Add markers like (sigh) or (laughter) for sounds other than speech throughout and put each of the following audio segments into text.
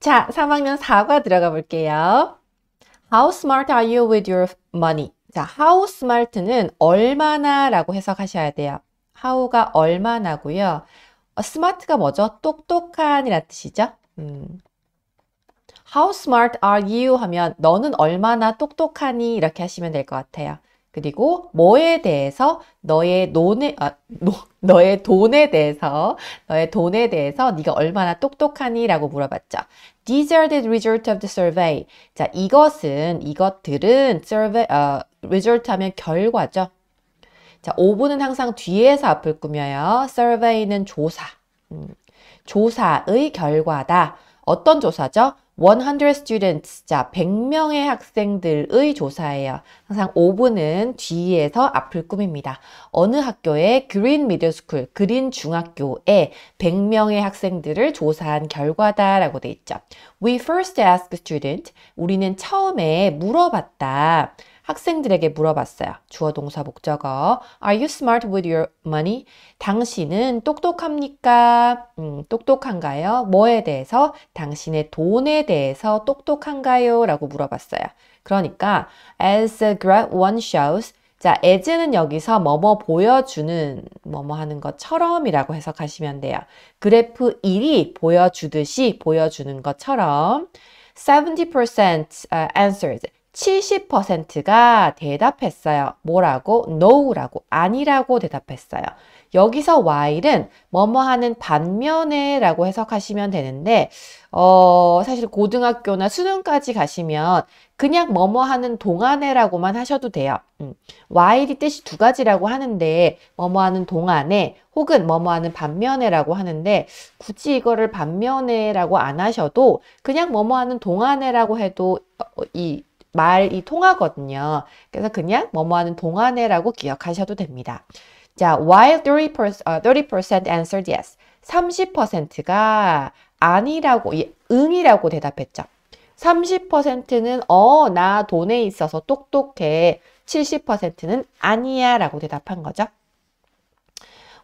자, 3학년 4과 들어가 볼게요. How smart are you with your money? 자, how smart는 얼마나 라고 해석하셔야 돼요. how가 얼마나고요. 어, smart가 뭐죠? 똑똑한이란 뜻이죠. 음. How smart are you 하면 너는 얼마나 똑똑하니 이렇게 하시면 될 것 같아요. 그리고 뭐에 대해서 너의 논에 아, 노, 뭐, (laughs) 너의 돈에 대해서 너의 돈에 대해서 네가 얼마나 똑똑하니라고 물어봤죠. These are the result of the survey. 자, 이것은 이것들은 survey 어, result 하면 결과죠. 자, 5분은 항상 뒤에서 앞을 꾸며요. survey는 조사. 음, 조사의 결과다. 어떤 조사죠? 100 students, 자 100명의 학생들의 조사예요. 항상 5분은 뒤에서 앞을 꾸밉니다. 어느 학교의 그린 미디어스쿨 그린 중학교에 100명의 학생들을 조사한 결과다라고 돼 있죠. We first asked student, 우리는 처음에 물어봤다. 학생들에게 물어봤어요. 주어 동사 목적어 Are you smart with your money? 당신은 똑똑합니까? 음, 똑똑한가요? 뭐에 대해서? 당신의 돈에 대해서 똑똑한가요? 라고 물어봤어요. 그러니까 As a grad one shows 자, as는 여기서 뭐뭐 보여주는, 뭐뭐 하는 것처럼이라고 해석하시면 돼요. 그래프 1이 보여주듯이 보여주는 것처럼 70% uh, answered. 70%가 대답했어요. 뭐라고? no라고. 아니라고 대답했어요. 여기서 while은 뭐뭐 하는 반면에 라고 해석하시면 되는데 어 사실 고등학교나 수능까지 가시면 그냥 뭐뭐 하는 동안에 라고만 하셔도 돼요. 음. while이 뜻이 두 가지라고 하는데 뭐뭐 하는 동안에 혹은 뭐뭐 하는 반면에 라고 하는데 굳이 이거를 반면에 라고 안 하셔도 그냥 뭐뭐 하는 동안에 라고 해도 어, 이 말이 통하거든요. 그래서 그냥 뭐뭐하는 동안에라고 기억하셔도 됩니다. 자, while 30%, 어, answered yes. 30%가 아니라고, 응이라고 대답했죠. 30%는 어, 나 돈에 있어서 똑똑해. 70%는 아니야 라고 대답한 거죠.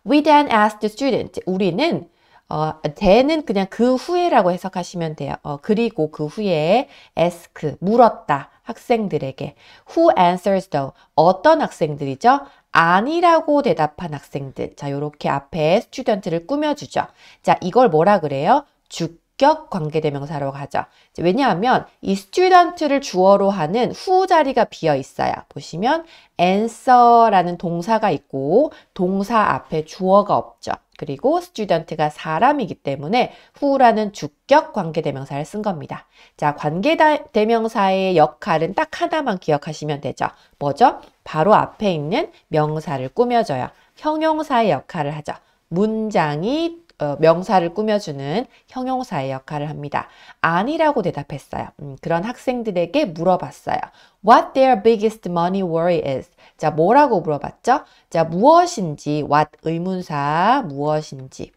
We then asked the student. 우리는 어, the는 그냥 그 후에라고 해석하시면 돼요. 어, 그리고 그 후에 ask, 물었다. 학생들에게 who answers though 어떤 학생들이죠? 아니라고 대답한 학생들 자 이렇게 앞에 스튜던트를 꾸며주죠 자 이걸 뭐라 그래요? 주 목격 관계대명사로 가죠. 왜냐하면 이 student를 주어로 하는 후 자리가 비어 있어요. 보시면 answer라는 동사가 있고 동사 앞에 주어가 없죠. 그리고 student가 사람이기 때문에 후라는 주격 관계대명사를 쓴 겁니다. 자, 관계대명사의 역할은 딱 하나만 기억하시면 되죠. 뭐죠? 바로 앞에 있는 명사를 꾸며줘요. 형용사의 역할을 하죠. 문장이 어, 명사를 꾸며주는 형용사의 역할을 합니다. 아니라고 대답했어요. 음, 그런 학생들에게 물어봤어요. What their biggest money worry is. 자, 뭐라고 물어봤죠? 자, 무엇인지, what 의문사, 무엇인지.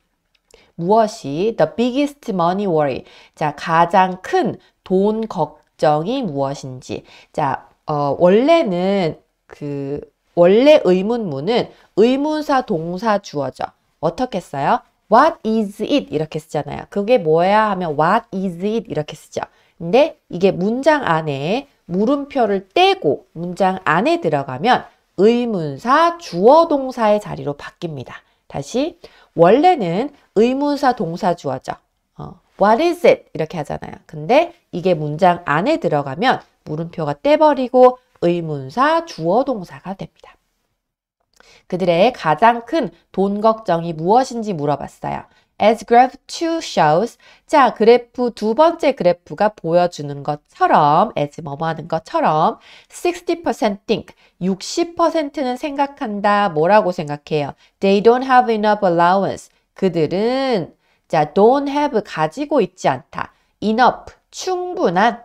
무엇이 the biggest money worry. 자, 가장 큰 돈 걱정이 무엇인지. 자, 어, 원래는 그, 원래 의문문은 의문사 동사 주어죠. 어떻게 써요? What is it? 이렇게 쓰잖아요. 그게 뭐야 하면 What is it? 이렇게 쓰죠. 근데 이게 문장 안에 물음표를 떼고 문장 안에 들어가면 의문사 주어 동사의 자리로 바뀝니다. 다시 원래는 의문사 동사 주어죠. 어, What is it? 이렇게 하잖아요. 근데 이게 문장 안에 들어가면 물음표가 떼버리고 의문사 주어 동사가 됩니다. 그들의 가장 큰 돈 걱정이 무엇인지 물어봤어요. As graph 2 shows, 자 그래프 두 번째 그래프가 보여주는 것처럼 as 뭐뭐 하는 것처럼 60% think, 60%는 생각한다. 뭐라고 생각해요? They don't have enough allowance. 그들은 자 don't have 가지고 있지 않다. enough, 충분한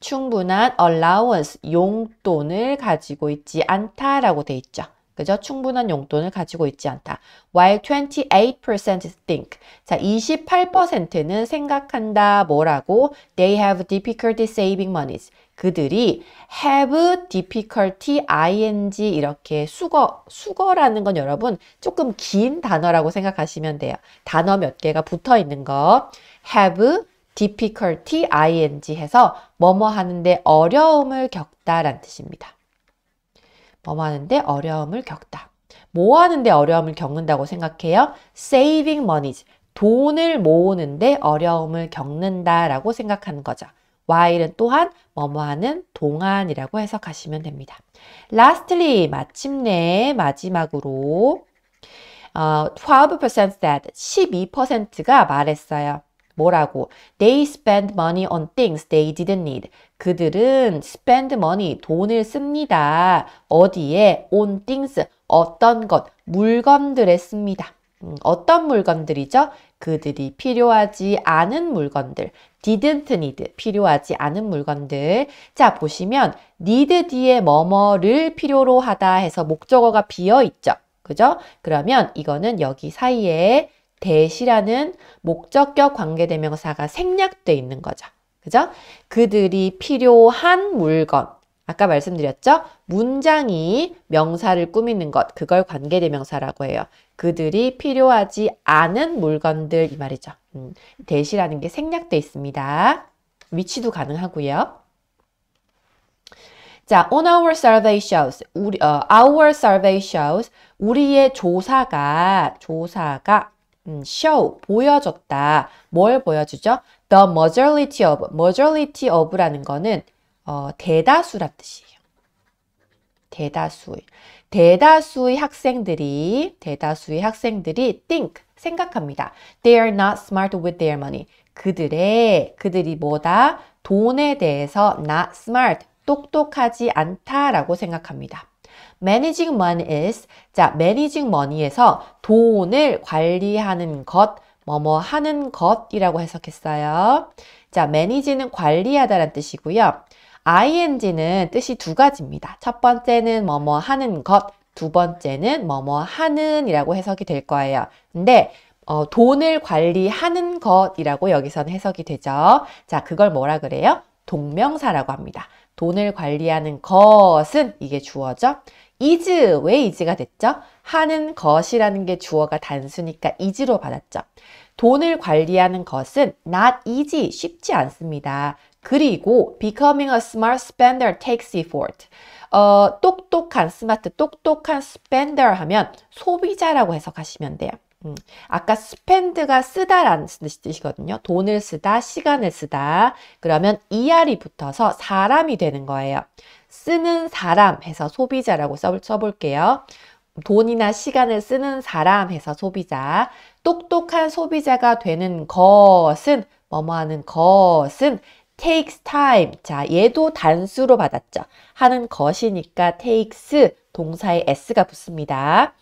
충분한 allowance, 용돈을 가지고 있지 않다라고 돼 있죠. 그죠? 충분한 용돈을 가지고 있지 않다. While 28% think. 자, 28%는 생각한다. 뭐라고? They have difficulty saving monies. 그들이 have difficulty ing 이렇게 수거, 수거라는 건 여러분 조금 긴 단어라고 생각하시면 돼요. 단어 몇 개가 붙어 있는 거. have difficulty ing 해서 뭐뭐 하는데 어려움을 겪다란 뜻입니다. 뭐뭐 하는데 어려움을 겪다. 뭐 하는데 어려움을 겪는다고 생각해요? saving m o n e s 돈을 모으는데 어려움을 겪는다라고 생각하는 거죠. while은 또한 뭐뭐하는 동안이라고 해석하시면 됩니다. lastly, 마침내 마지막으로 어, 12% s a i 12%가 말했어요. 뭐라고? They spend money on things they didn't need. 그들은 spend money, 돈을 씁니다. 어디에? on things, 어떤 것, 물건들에 씁니다. 음, 어떤 물건들이죠? 그들이 필요하지 않은 물건들. didn't need, 필요하지 않은 물건들. 자, 보시면 need 뒤에 뭐뭐를 필요로 하다 해서 목적어가 비어 있죠. 그죠? 그러면 이거는 여기 사이에 대시라는 목적격 관계대명사가 생략돼 있는 거죠. 그죠? 그들이 필요한 물건. 아까 말씀드렸죠? 문장이 명사를 꾸미는 것. 그걸 관계대명사라고 해요. 그들이 필요하지 않은 물건들 이 말이죠. 음, 대시라는 게 생략돼 있습니다. 위치도 가능하고요. 자, on our survey shows, 우리, 어, our survey shows, 우리의 조사가, 조사가 음, show 보여줬다. 뭘 보여주죠? The majority of majority of라는 거는 어, 대다수란 뜻이에요. 대다수 대다수의 학생들이 대다수의 학생들이 think 생각합니다. They are not smart with their money. 그들의 그들이 뭐다 돈에 대해서 not smart 똑똑하지 않다라고 생각합니다. managing money is 자, managing money에서 돈을 관리하는 것, 뭐뭐 하는 것이라고 해석했어요. 자, manage는 관리하다란 뜻이고요. ing는 뜻이 두 가지입니다. 첫 번째는 뭐뭐 하는 것, 두 번째는 뭐뭐 하는 이라고 해석이 될 거예요. 근데 어, 돈을 관리하는 것이라고 여기서는 해석이 되죠. 자, 그걸 뭐라 그래요? 동명사라고 합니다. 돈을 관리하는 것은 이게 주어죠. is 왜 is가 됐죠? 하는 것이라는 게 주어가 단수니까 is로 받았죠. 돈을 관리하는 것은 not easy, 쉽지 않습니다. 그리고 becoming a smart spender takes effort. 어, 똑똑한 스마트, 똑똑한 spender 하면 소비자라고 해석하시면 돼요. 음, 아까 스 p 드가 쓰다라는 뜻이거든요. 돈을 쓰다, 시간을 쓰다. 그러면 er이 붙어서 사람이 되는 거예요. 쓰는 사람 해서 소비자라고 써볼게요. 돈이나 시간을 쓰는 사람 해서 소비자. 똑똑한 소비자가 되는 것은, 뭐뭐 하는 것은 takes time. 자, 얘도 단수로 받았죠. 하는 것이니까 takes 동사에 s가 붙습니다.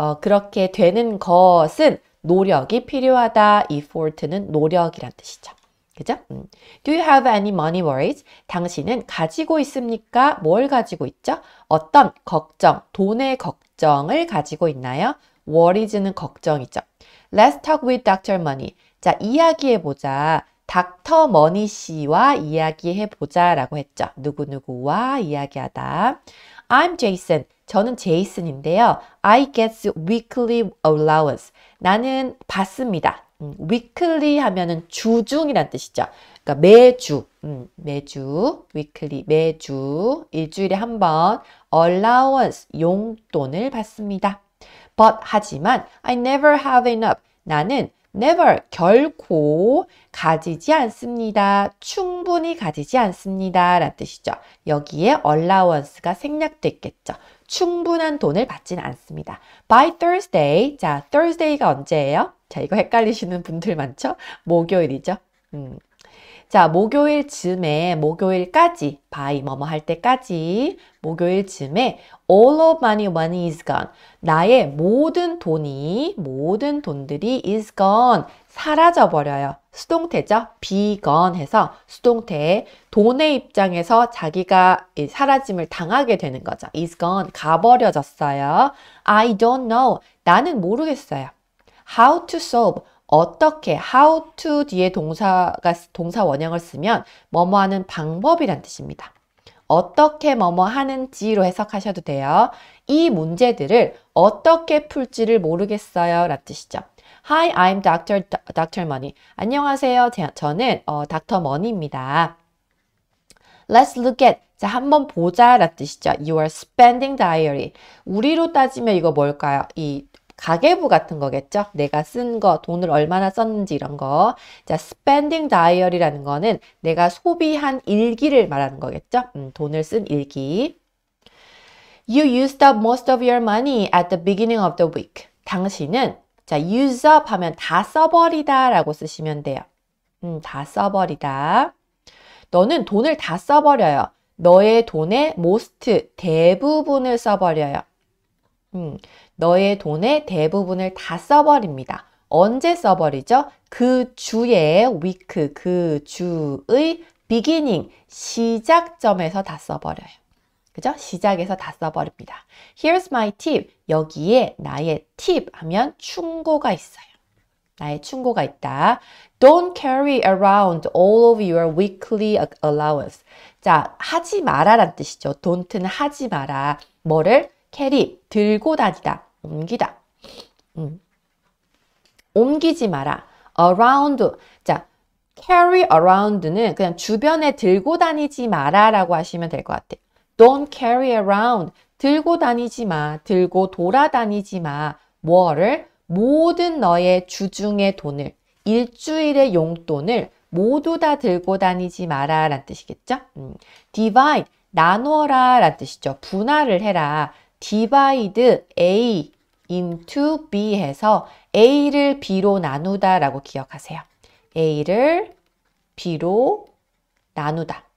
어, 그렇게 되는 것은 노력이 필요하다. effort는 노력이란 뜻이죠. 그죠? 음. Do you have any money worries? 당신은 가지고 있습니까? 뭘 가지고 있죠? 어떤 걱정, 돈의 걱정을 가지고 있나요? worries는 걱정이죠. Let's talk with Dr. Money. 자, 이야기해보자. 닥터 머니 씨와 이야기해보자 라고 했죠. 누구누구와 이야기하다. I'm Jason. 저는 제이슨인데요. I get weekly allowance. 나는 받습니다. 음, weekly 하면은 주중이란 뜻이죠. 그러니까 매주, 음, 매주, weekly, 매주, 일주일에 한번 allowance, 용돈을 받습니다. But, 하지만 I never have enough. 나는 never, 결코 가지지 않습니다. 충분히 가지지 않습니다. 라는 뜻이죠. 여기에 allowance가 생략됐겠죠. 충분한 돈을 받진 않습니다. By Thursday, 자, Thursday가 언제예요? 자, 이거 헷갈리시는 분들 많죠? 목요일이죠. 음. 자, 목요일 즈음에, 목요일까지, by 뭐뭐 할 때까지, 목요일 즈음에 all of my money is gone. 나의 모든 돈이, 모든 돈들이 is gone. 사라져 버려요. 수동태죠. be gone 해서 수동태의 돈의 입장에서 자기가 사라짐을 당하게 되는 거죠. is gone, 가버려졌어요. I don't know, 나는 모르겠어요. how to solve, 어떻게, how to 뒤에 동사가, 동사 원형을 쓰면 뭐뭐 하는 방법이란 뜻입니다. 어떻게 뭐뭐 하는지로 해석하셔도 돼요. 이 문제들을 어떻게 풀지를 모르겠어요. 라는 뜻이죠. Hi, I'm Dr. Dr. Money. 안녕하세요. 저는 어, 닥터 머니입니다. Let's look at. 자, 한번 보자 라는 뜻이죠. Your spending diary. 우리로 따지면 이거 뭘까요? 이 가계부 같은 거겠죠? 내가 쓴 거, 돈을 얼마나 썼는지 이런 거. 자, spending diary라는 거는 내가 소비한 일기를 말하는 거겠죠? 음, 돈을 쓴 일기. You used up most of your money at the beginning of the week. 당신은 자, use up 하면 다 써버리다 라고 쓰시면 돼요. 음, 다 써버리다. 너는 돈을 다 써버려요. 너의 돈의 most, 대부분을 써버려요. 음, 너의 돈의 대부분을 다 써버립니다. 언제 써버리죠? 그 주의 week, 그 주의 beginning, 시작점에서 다 써버려요. 그죠? 시작에서다 써버립니다. Here's my tip. 여기에 나의 팁 하면 충고가 있어요. 나의 충고가 있다. Don't carry around all of your weekly allowance. 자, 하지 마라란 뜻이죠. Don't는 하지 마라. 뭐를? carry, 들고 다니다, 옮기다. 음. 옮기지 마라. around. 자, carry around는 그냥 주변에 들고 다니지 마라라고 하시면 될 것 같아요. Don't carry around. 들고 다니지 마. 들고 돌아다니지 마. 뭐를? 모든 너의 주중의 돈을, 일주일의 용돈을 모두 다 들고 다니지 마라 라는 뜻이겠죠? 음. divide, 나눠라 라는 뜻이죠. 분할을 해라. divide A into B 해서 A를 B로 나누다 라고 기억하세요. A를 B로 나누다.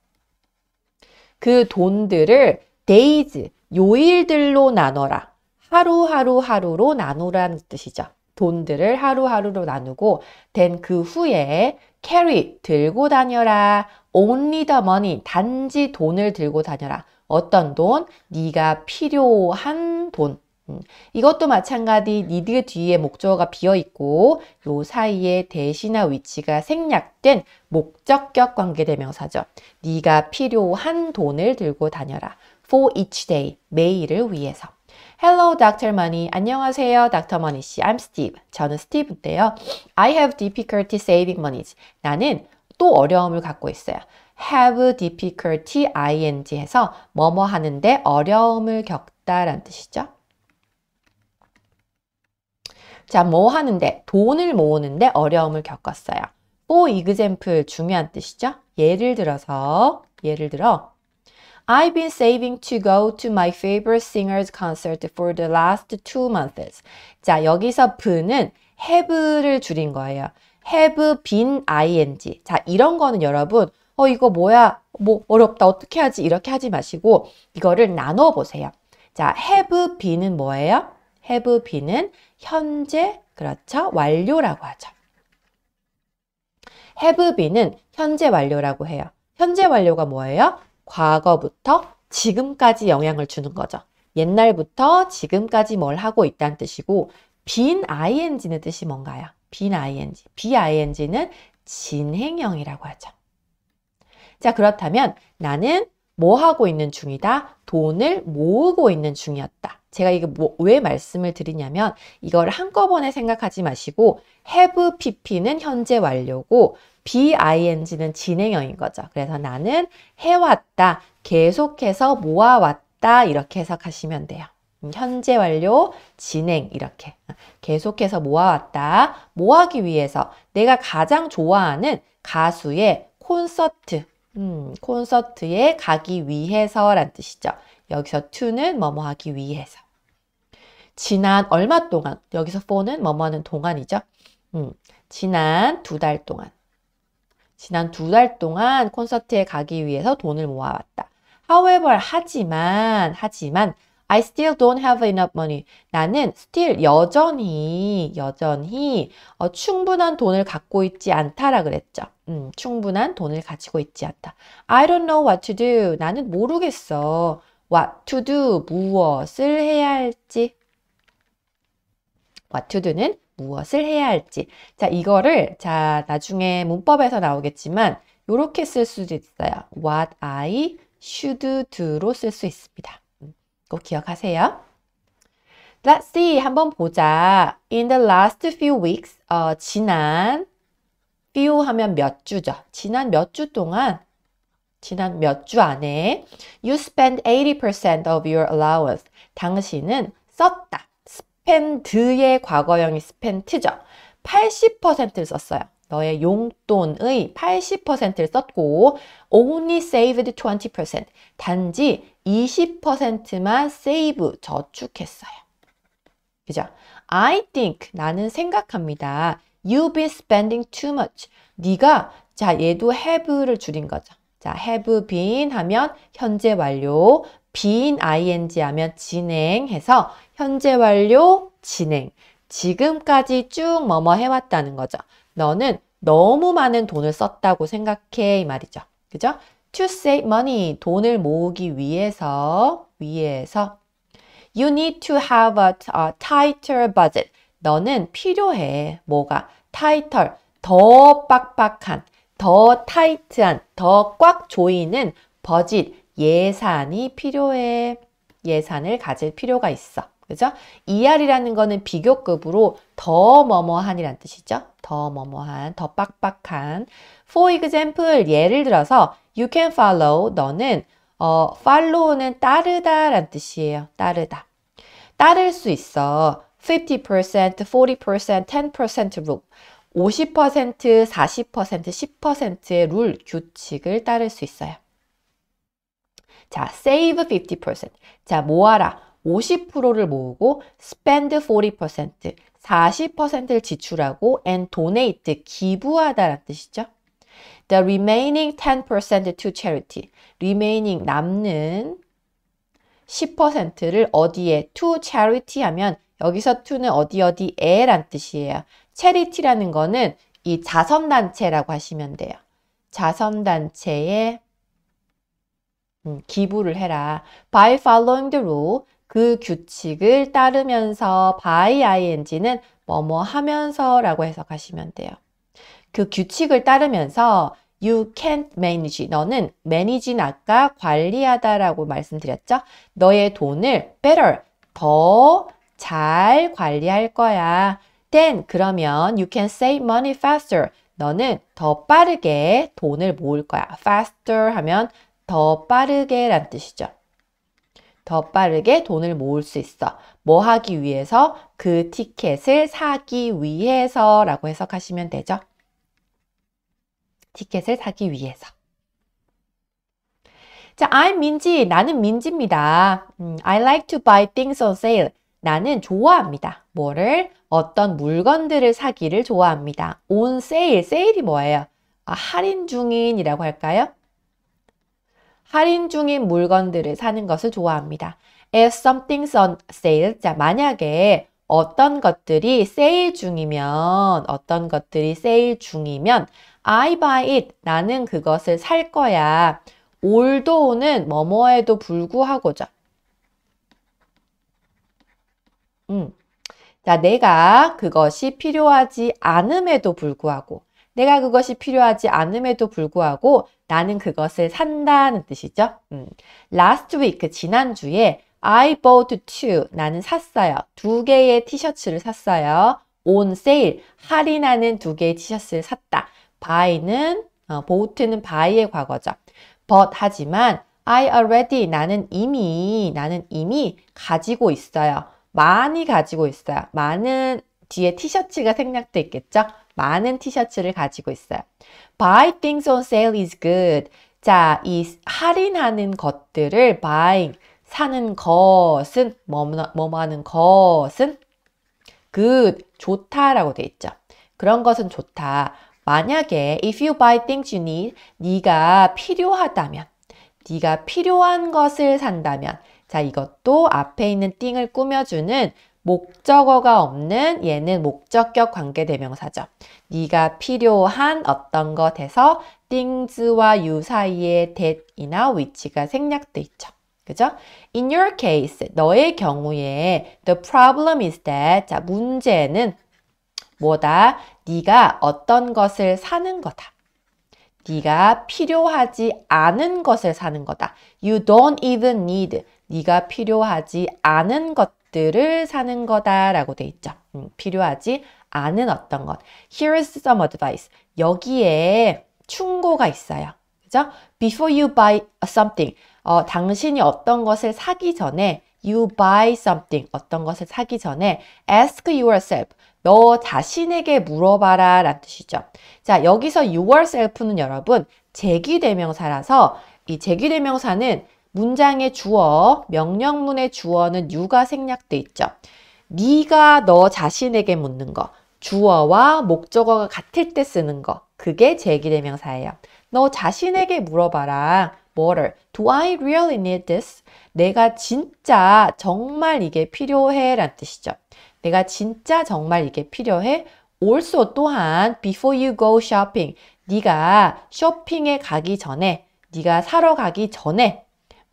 그 돈들을 days, 요일들로 나눠라. 하루하루 하루로 나누라는 뜻이죠. 돈들을 하루하루로 나누고 된 그 후에 carry 들고 다녀라 only the money 단지 돈을 들고 다녀라 어떤 돈? 네가 필요한 돈 음, 이것도 마찬가지 need 뒤에 목적어가 비어있고 요 사이에 대신할 위치가 생략된 목적격 관계대명사죠. 네가 필요한 돈을 들고 다녀라. for each day, 매일을 위해서. Hello, Dr. Money. 안녕하세요, Dr. Money 씨. I'm Steve. 저는 스티브인데요. I have difficulty saving money. 나는 또 어려움을 갖고 있어요. have difficulty ing 해서 뭐뭐 하는데 어려움을 겪다란 뜻이죠. 자, 뭐 하는데? 돈을 모으는데 어려움을 겪었어요. For example, 중요한 뜻이죠? 예를 들어서, 예를 들어 I've been saving to go to my favorite singer's concert for the last two months. 자, 여기서 b는 have를 줄인 거예요. have been ing. 자, 이런 거는 여러분, 어, 이거 뭐야? 뭐, 어렵다. 어떻게 하지? 이렇게 하지 마시고, 이거를 나눠보세요. 자, have been은 뭐예요? have been은 현재, 그렇죠? 완료라고 하죠. have been은 현재 완료라고 해요. 현재 완료가 뭐예요? 과거부터 지금까지 영향을 주는 거죠. 옛날부터 지금까지 뭘 하고 있다는 뜻이고 빈 ing는 뜻이 뭔가요? 빈 ing. bing는 진행형이라고 하죠. 자, 그렇다면 나는 뭐 하고 있는 중이다? 돈을 모으고 있는 중이었다. 제가 이게 뭐, 왜 말씀을 드리냐면 이걸 한꺼번에 생각하지 마시고 have pp는 현재 완료고 bing는 진행형인 거죠. 그래서 나는 해왔다, 계속해서 모아왔다 이렇게 해석하시면 돼요. 음, 현재 완료, 진행 이렇게 계속해서 모아왔다, 모아기 위해서 내가 가장 좋아하는 가수의 콘서트, 음, 콘서트에 가기 위해서란 뜻이죠. 여기서 to는 뭐 뭐 하기 위해서. 지난 얼마 동안 여기서 for는 뭐뭐하는 동안이죠. 음, 지난 두 달 동안 지난 두 달 동안 콘서트에 가기 위해서 돈을 모아왔다. However, 하지만 하지만 I still don't have enough money. 나는 still 여전히 여전히 어, 충분한 돈을 갖고 있지 않다라 그랬죠. 음, 충분한 돈을 가지고 있지 않다. I don't know what to do. 나는 모르겠어. What to do. 무엇을 해야 할지. what to do는 무엇을 해야 할지. 자, 이거를 자, 나중에 문법에서 나오겠지만 이렇게 쓸 수도 있어요. what I should do로 쓸 수 있습니다. 음, 꼭 기억하세요. Let's see. 한번 보자. In the last few weeks, 어, 지난 few 하면 몇 주죠. 지난 몇 주 동안 지난 몇 주 안에 you spend 80% of your allowance. 당신은 썼다. 스펜드의 과거형이 스펜트죠. 80%를 썼어요. 너의 용돈의 80%를 썼고 only saved 20% 단지 20%만 save 저축했어요. 그죠? I think 나는 생각합니다. You've been spending too much. 네가 자 얘도 have를 줄인 거죠. 자 have been 하면 현재 완료, been ing 하면 진행해서 현재 완료, 진행. 지금까지 쭉 뭐뭐 해왔다는 거죠. 너는 너무 많은 돈을 썼다고 생각해 이 말이죠. 그죠? To save money, 돈을 모으기 위해서, 위해서. You need to have a, a tighter budget. 너는 필요해. 뭐가? tighter, 더 빡빡한, 더 타이트한, 더 꽉 조이는 버짓, 예산이 필요해. 예산을 가질 필요가 있어. 그죠? ER이라는 거는 비교급으로 더 뭐뭐한이란 뜻이죠. 더 뭐뭐한, 더 빡빡한. For example, 예를 들어서 you can follow, 너는 어, follow는 따르다 란 뜻이에요. 따르다. 따를 수 있어. 50%, 40%, 10% rule. 50%, 40%, 10%의 룰, 규칙을 따를 수 있어요. 자, save 50%. 자, 모아라. 50%를 모으고 spend 40%, 40%를 지출하고 and donate, 기부하다라는 뜻이죠. The remaining 10% to charity. remaining, 남는 10%를 어디에 to charity 하면 여기서 to는 어디 어디에 란 뜻이에요. charity라는 거는 이 자선단체라고 하시면 돼요. 자선단체에 음, 기부를 해라. By following the rule, 그 규칙을 따르면서 by ing는 뭐뭐 하면서 라고 해석하시면 돼요. 그 규칙을 따르면서 you can't manage. 너는 manage는 아까 관리하다 라고 말씀드렸죠. 너의 돈을 better, 더 잘 관리할 거야. then 그러면 you can save money faster. 너는 더 빠르게 돈을 모을 거야. faster 하면 더 빠르게 란 뜻이죠. 더 빠르게 돈을 모을 수 있어. 뭐 하기 위해서? 그 티켓을 사기 위해서 라고 해석하시면 되죠. 티켓을 사기 위해서. 자, I'm 민지. 나는 민지입니다. 음, I like to buy things on sale. 나는 좋아합니다. 뭐를? 어떤 물건들을 사기를 좋아합니다. on sale. 세일이 뭐예요? 아, 할인 중인이라고 할까요? 할인 중인 물건들을 사는 것을 좋아합니다. If something's on sale, 자 만약에 어떤 것들이 세일 중이면 어떤 것들이 세일 중이면 I buy it, 나는 그것을 살 거야. 올도우는 뭐뭐에도 불구하고죠. 음. 자, 내가 그것이 필요하지 않음에도 불구하고, 내가 그것이 필요하지 않음에도 불구하고, 나는 그것을 산다는 뜻이죠. 음. Last week, 그 지난주에 I bought two, 나는 샀어요. 두 개의 티셔츠를 샀어요. on sale, 할인하는 두 개의 티셔츠를 샀다. buy는, 어, bought는 buy의 과거죠. but, 하지만 I already, 나는 이미, 나는 이미 가지고 있어요. 많이 가지고 있어요. 많은 뒤에 티셔츠가 생략돼 있겠죠. 많은 티셔츠를 가지고 있어요. Buy things on sale is good. 자, 이 할인하는 것들을 buying, 사는 것은, 뭐뭐하는 것은 good, 좋다라고 돼 있죠. 그런 것은 좋다. 만약에 if you buy things you need, 네가 필요하다면, 네가 필요한 것을 산다면, 자, 이것도 앞에 있는 띵을 꾸며주는 목적어가 없는 얘는 목적격 관계대명사죠. 네가 필요한 어떤 것에서 things와 you 사이에 that이나 w h 가 생략돼 있죠. 그죠? In your case, 너의 경우에 the problem is that 자, 문제는 뭐다? 네가 어떤 것을 사는 거다. 네가 필요하지 않은 것을 사는 거다. You don't even need. 네가 필요하지 않은 것 것들을 사는 거다라고 돼 있죠. 음, 필요하지 않은 어떤 것. Here's some advice. 여기에 충고가 있어요. 그죠? Before you buy something. 어, 당신이 어떤 것을 사기 전에 you buy something. 어떤 것을 사기 전에 ask yourself. 너 자신에게 물어봐라 라는 뜻이죠. 자, 여기서 yourself는 여러분 제기대명사라서 이 제기대명사는 문장의 주어, 명령문의 주어는 유가 생략돼 있죠. 네가 너 자신에게 묻는 거, 주어와 목적어가 같을 때 쓰는 거, 그게 제기대명사예요. 너 자신에게 물어봐라. 뭐를? Do I really need this? 내가 진짜 정말 이게 필요해 라는 뜻이죠. 내가 진짜 정말 이게 필요해. Also 또한 before you go shopping. 네가 쇼핑에 가기 전에 네가 사러 가기 전에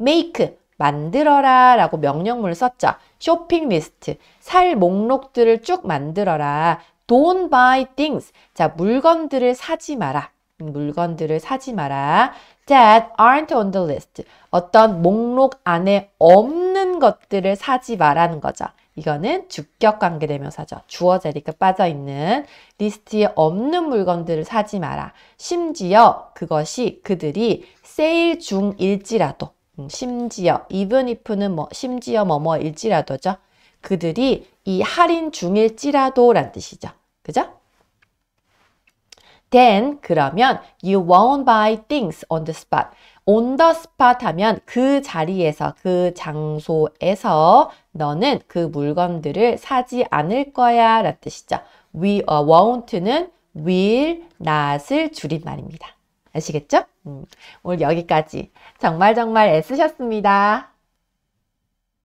make 만들어라 라고 명령문을 썼죠. 쇼핑 리스트, 살 목록들을 쭉 만들어라. Don't buy things. 자, 물건들을 사지 마라. 물건들을 사지 마라. That aren't on the list. 어떤 목록 안에 없는 것들을 사지 마라는 거죠. 이거는 주격 관계대명사죠. 주어 자리가 빠져있는 리스트에 없는 물건들을 사지 마라. 심지어 그것이 그들이 세일 중일지라도 음, 심지어 even if는 뭐 심지어 뭐뭐일지라도죠. 그들이 이 할인 중일지라도란 뜻이죠. 그죠? Then 그러면 you won't buy things on the spot. on the spot 하면 그 자리에서 그 장소에서 너는 그 물건들을 사지 않을 거야 라는 뜻이죠. we 어, won't는 will, not을 줄인 말입니다. 아시겠죠? 음, 오늘 여기까지 정말 정말 애쓰셨습니다.